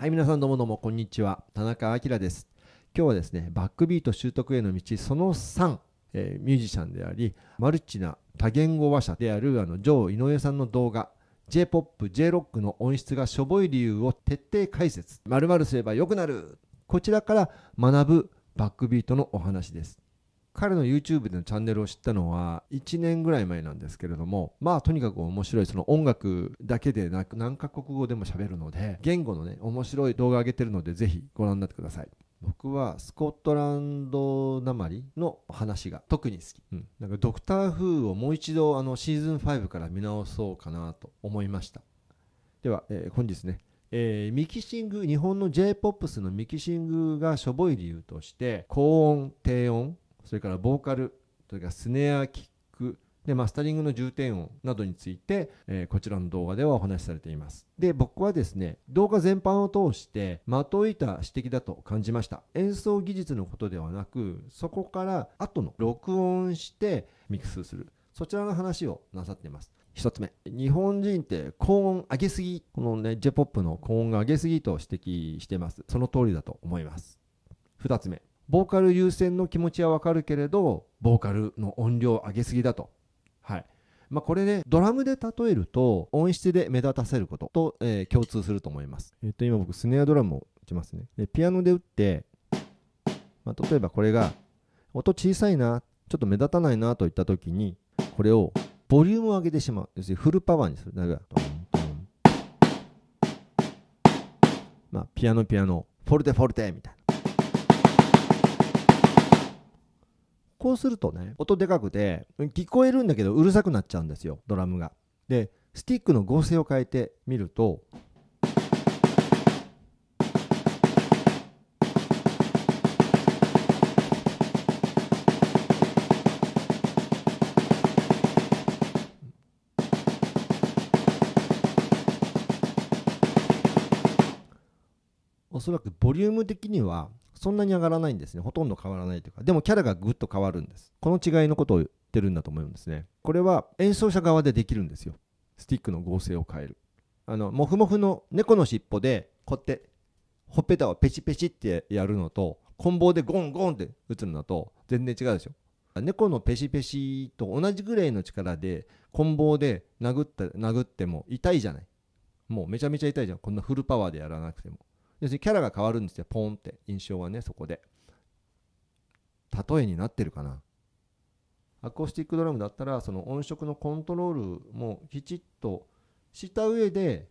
はい皆さんどうもどうもこんにちは田中明です今日はですねバックビート習得への道その3、えー、ミュージシャンでありマルチな多言語話者であるあのジョー井上さんの動画 J-POP、J-ROCK の音質がしょぼい理由を徹底解説〇〇すればよくなるこちらから学ぶバックビートのお話です彼の YouTube でのチャンネルを知ったのは1年ぐらい前なんですけれどもまあとにかく面白いその音楽だけでなく何カ国語でも喋るので言語のね面白い動画上げてるのでぜひご覧になってください僕はスコットランドなまりの話が特に好き、うん、なんかドクター・フーをもう一度あのシーズン5から見直そうかなと思いましたでは、えー、本日ねえー、ミキシング日本の J−POPS のミキシングがしょぼい理由として高音低音それからボーカルそれからスネアキックでマスタリングの重点音などについて、えー、こちらの動画ではお話しされていますで僕はですね動画全般を通してまといた指摘だと感じました演奏技術のことではなくそこから後の録音してミックスするそちらの話をなさっています1つ目日本人って高音上げすぎこのね j p o p の高音が上げすぎと指摘してますその通りだと思います2つ目ボーカル優先の気持ちはわかるけれどボーカルの音量上げすぎだと。はいまあ、これねドラムで例えると音質で目立たせることと、えー、共通すると思います。えっと今僕スネアドラムを打ちますね。でピアノで打って、まあ、例えばこれが音小さいなちょっと目立たないなといった時にこれをボリュームを上げてしまう要するにフルパワーにするだからまあピアノピアノフォルテフォルテみたいなこうするとね音でかくて聞こえるんだけどうるさくなっちゃうんですよドラムが。でスティックの合成を変えてみると。おそらくボリューム的にはそんなに上がらないんですねほとんど変わらないというかでもキャラがぐっと変わるんですこの違いのことを言ってるんだと思うんですねこれは演奏者側でできるんですよスティックの合成を変えるあのモフモフの猫の尻尾でこうやってほっぺたをペチペチってやるのと棍棒でゴンゴンって打つのと全然違うでしょ猫のペシペシと同じぐらいの力で棍棒で殴った殴っても痛いじゃないもうめちゃめちゃ痛いじゃんこんなフルパワーでやらなくても要するにキャラが変わるんですよポンって印象はねそこで例えになってるかなアコースティックドラムだったらその音色のコントロールもきちっとした上で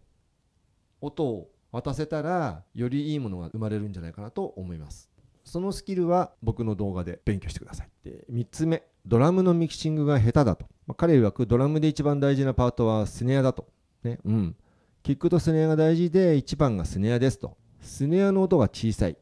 音を渡せたらよりいいものが生まれるんじゃないかなと思いますそのスキルは僕の動画で勉強してくださいで3つ目ドラムのミキシングが下手だと、まあ、彼曰くドラムで一番大事なパートはスネアだとねうんキックとスネアが大事で1番がスネアですとスネアの音が小さい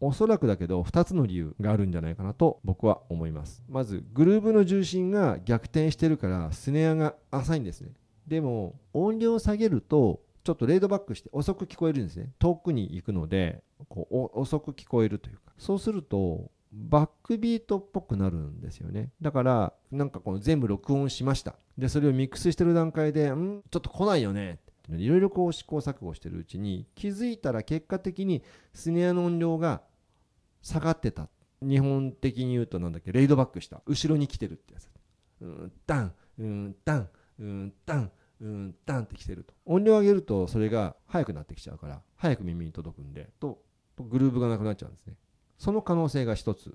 おそらくだけど2つの理由があるんじゃないかなと僕は思いますまずグルーブの重心が逆転してるからスネアが浅いんですねでも音量を下げるとちょっとレードバックして遅く聞こえるんですね遠くに行くのでこう遅く聞こえるというかそうするとバックビートっぽくなるんですよねだからなんかこの全部録音しましたでそれをミックスしてる段階でんちょっと来ないよねていうのでいろいろこう試行錯誤してるうちに気づいたら結果的にスネアの音量が下がってた日本的に言うとなんだっけレイドバックした後ろに来てるってやつうんダンうんダンうんダンうんダンって来てると音量上げるとそれが速くなってきちゃうから早く耳に届くんでとグルーブがなくなっちゃうんですねその可能性が一つ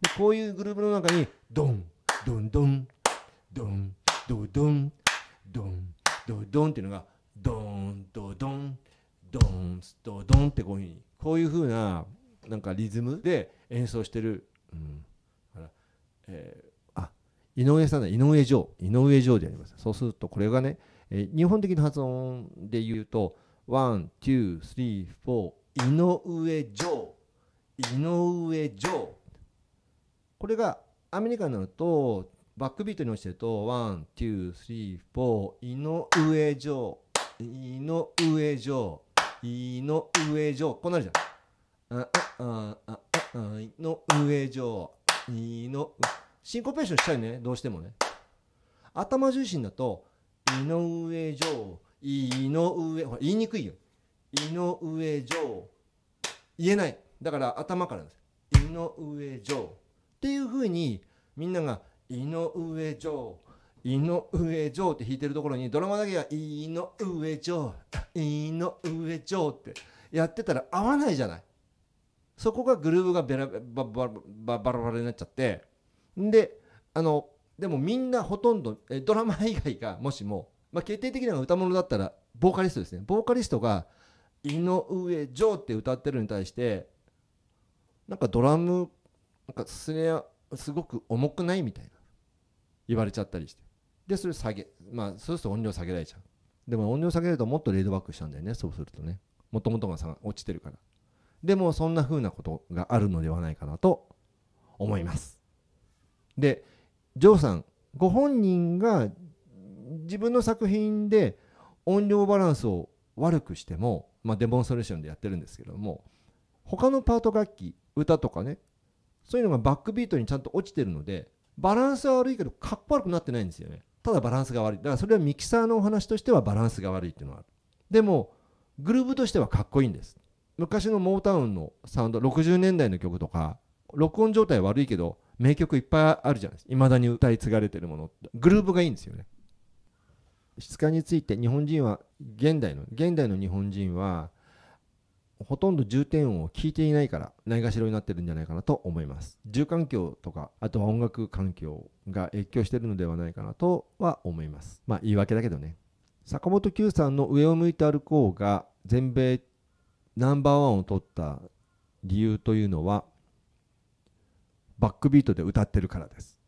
でこういうグループの中にドンドンドンドンドドンドンドドンっていうのがドンドドンドンドドンってこういうふうにこういうふうななんかリズムで演奏してる、うん、あえー、あ井上さんだ井上城井上城でありますそうするとこれがね、えー、日本的な発音で言うとワン、ツー、スリー、フォー、井上城、井上城これがアメリカになるとバックビートに落ちてるとワン、ツー、スリー、フォー、井上城、井上城、井上上、こうなるじゃん。あ、あ、あ、あ、あ、井上城、井の、シンコペーションしたいね、どうしてもね。頭重心だと、井上城、井上、ほら、言いにくいよ。井上上、言えない。だから頭からです。井上上。っていうふうにみんなが「井上城井上城」って弾いてるところにドラマだけが「井上城井上城」ってやってたら合わないじゃない。そこがグルーブがベラババババラバラになっちゃってであのでもみんなほとんどドラマ以外がもしも、まあ、決定的な歌物だったらボーカリストですねボーカリストが「井上城」って歌ってるに対してなんかドラムなんかそれすごく重くないみたいな言われちゃったりしてでそれ下げまあそうすると音量下げられちゃうでも音量下げるともっとレードバックしちゃうんだよねそうするとねもともとが落ちてるからでもそんなふうなことがあるのではないかなと思いますでジョーさんご本人が自分の作品で音量バランスを悪くしても、まあ、デモンストレーションでやってるんですけども他のパート楽器歌とかねそういうのがバックビートにちゃんと落ちてるのでバランスは悪いけどかっこ悪くなってないんですよねただバランスが悪いだからそれはミキサーのお話としてはバランスが悪いっていうのはあるでもグルーブとしてはかっこいいんです昔のモータウンのサウンド60年代の曲とか録音状態悪いけど名曲いっぱいあるじゃないですかいまだに歌い継がれてるものグルーブがいいんですよね質感について日本人は現代の現代の日本人はほとんど重点音を聞いていないからないがしろになってるんじゃないかなと思います住環境とかあとは音楽環境が影響してるのではないかなとは思いますまあ言い訳だけどね坂本九さんの「上を向いて歩こう」が全米ナンバーワンを取った理由というのはバックビートで歌ってるからです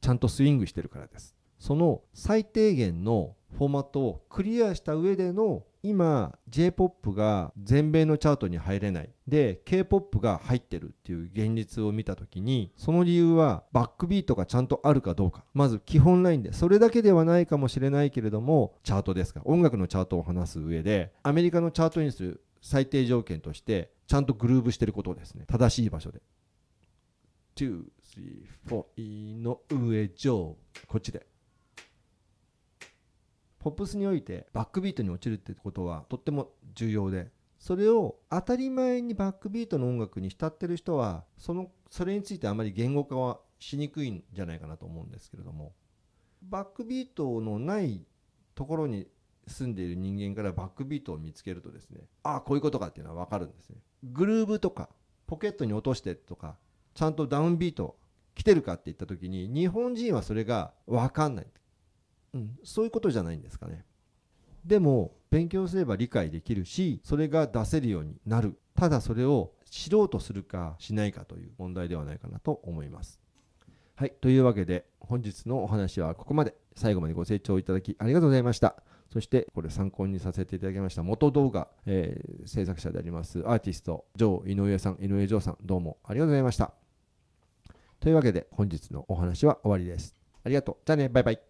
ちゃんとスイングしてるからですその最低限のフォーマットをクリアした上での今 J−POP が全米のチャートに入れないで K−POP が入ってるっていう現実を見た時にその理由はバックビートがちゃんとあるかどうかまず基本ラインでそれだけではないかもしれないけれどもチャートですか音楽のチャートを話す上でアメリカのチャートにする最低条件としてちゃんとグルーブしてることですね正しい場所で234の上上こっちでポップスにおいてバックビートに落ちるってことはとっても重要でそれを当たり前にバックビートの音楽に浸ってる人はそのそれについてあまり言語化はしにくいんじゃないかなと思うんですけれどもバックビートのないところに住んでいる人間からバックビートを見つけるとですねああこういうことかっていうのは分かるんですねグルーブとかポケットに落としてとかちゃんとダウンビート来てるかって言った時に日本人はそれが分かんないうん、そういうことじゃないんですかねでも勉強すれば理解できるしそれが出せるようになるただそれを知ろうとするかしないかという問題ではないかなと思いますはいというわけで本日のお話はここまで最後までご清聴いただきありがとうございましたそしてこれ参考にさせていただきました元動画、えー、制作者でありますアーティストジョー井上さん井上ジョーさんどうもありがとうございましたというわけで本日のお話は終わりですありがとうじゃあねバイバイ